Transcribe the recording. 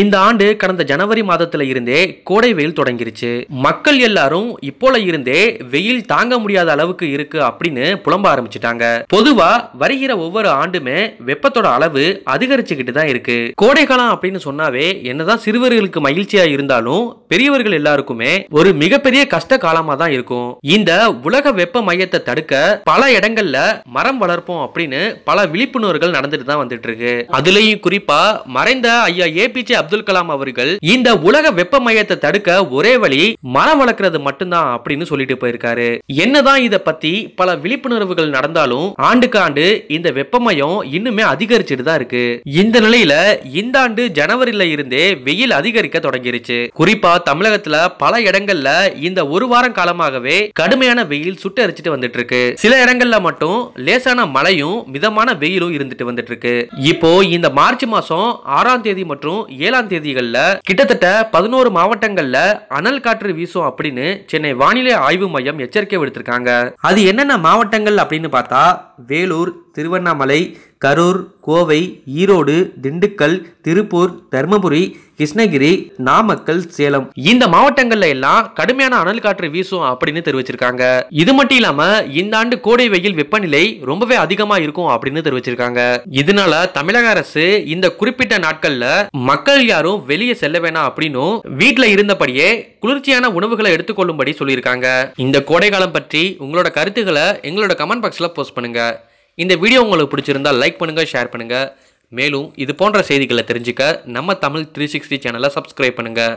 இந்த ஆண்டு கடந்த ஜனவரி மாதத்துல இருந்தே கோடை வெயில் தொடங்கிருச்சு மக்கள் எல்லாரும் இப்போல இருந்தே வெயில் தாங்க முடியாத அளவுக்கு இருக்கு அப்படின்னு புலம்ப ஆரம்பிச்சிட்டாங்க பொதுவா வருகிற ஒவ்வொரு ஆண்டுமே வெப்பத்தோட அளவு அதிகரிச்சுக்கிட்டு தான் இருக்கு கோடை காலம் அப்படின்னு சொன்னாவே என்னதான் சிறுவர்களுக்கு மகிழ்ச்சியா இருந்தாலும் பெரியவர்கள் எல்லாருக்குமே ஒரு மிகப்பெரிய கஷ்ட காலமா தான் இருக்கும் இந்த உலக வெப்ப மையத்தை தடுக்க பல இடங்கள்ல மரம் வளர்ப்போம் அப்படின்னு பல விழிப்புணர்வுகள் நடந்துட்டு தான் வந்துட்டு இருக்கு அதுலயும் குறிப்பா மறைந்த ஐயா ஏபி ஏபிஜே அப்துல் கலாம் அவர்கள் இந்த உலக வெப்ப மையத்தை தடுக்க ஒரே வழி மரம் வளர்க்கறது மட்டும்தான் அப்படின்னு சொல்லிட்டு போயிருக்காரு என்னதான் இத பத்தி பல விழிப்புணர்வுகள் நடந்தாலும் ஆண்டுக்கு ஆண்டு இந்த வெப்பமயம் இன்னுமே அதிகரிச்சுட்டு தான் இருக்கு இந்த நிலையில இந்த ஆண்டு ஜனவரியில இருந்தே வெயில் அதிகரிக்க தொடங்கிருச்சு குறிப்பா தமிழகத்துல பல இடங்கள்ல இந்த ஒரு வாரம் காலமாகவே கடுமையான வெயில் சுட்டரிச்சிட்டு வந்துட்டு இருக்கு சில இடங்கள்ல மட்டும் லேசான மழையும் மிதமான வெயிலும் இருந்துட்டு வந்துட்டு இருக்கு இப்போ இந்த மார்ச் மாசம் ஆறாம் தேதி மற்றும் ஏழாம் தேதிகளில் கிட்டத்தட்ட பதினோரு மாவட்டங்களில் அனல் காற்று வீசும் அப்படின்னு சென்னை வானிலை ஆய்வு மையம் எச்சரிக்கை விடுத்திருக்காங்க அது என்னென்ன மாவட்டங்கள் அப்படின்னு பார்த்தா வேலூர் திருவண்ணாமலை கரூர் கோவை ஈரோடு திண்டுக்கல் திருப்பூர் தருமபுரி கிருஷ்ணகிரி நாமக்கல் சேலம் இந்த மாவட்டங்கள்ல எல்லாம் கடுமையான அனல் காற்று வீசும் அப்படின்னு தெரிவிச்சிருக்காங்க இது மட்டும் இல்லாம இந்த ஆண்டு கோடை வெயில் வெப்பநிலை ரொம்பவே அதிகமா இருக்கும் அப்படின்னு தெரிவிச்சிருக்காங்க இதனால தமிழக அரசு இந்த குறிப்பிட்ட நாட்கள்ல மக்கள் யாரும் வெளியே செல்ல வேணாம் அப்படின்னும் வீட்டுல இருந்தபடியே குளிர்ச்சியான உணவுகளை எடுத்துக்கொள்ளும்படி சொல்லியிருக்காங்க இந்த கோடை காலம் பற்றி உங்களோட கருத்துக்களை எங்களோட கமெண்ட் பாக்ஸ்ல போஸ்ட் பண்ணுங்க இந்த வீடியோ உங்களுக்கு பிடிச்சிருந்தால் லைக் பண்ணுங்கள் ஷேர் பண்ணுங்கள் மேலும் இது போன்ற செய்திகளை தெரிஞ்சுக்க நம்ம தமிழ் த்ரீ சிக்ஸ்டி சேனலை சப்ஸ்கிரைப் பண்ணுங்கள்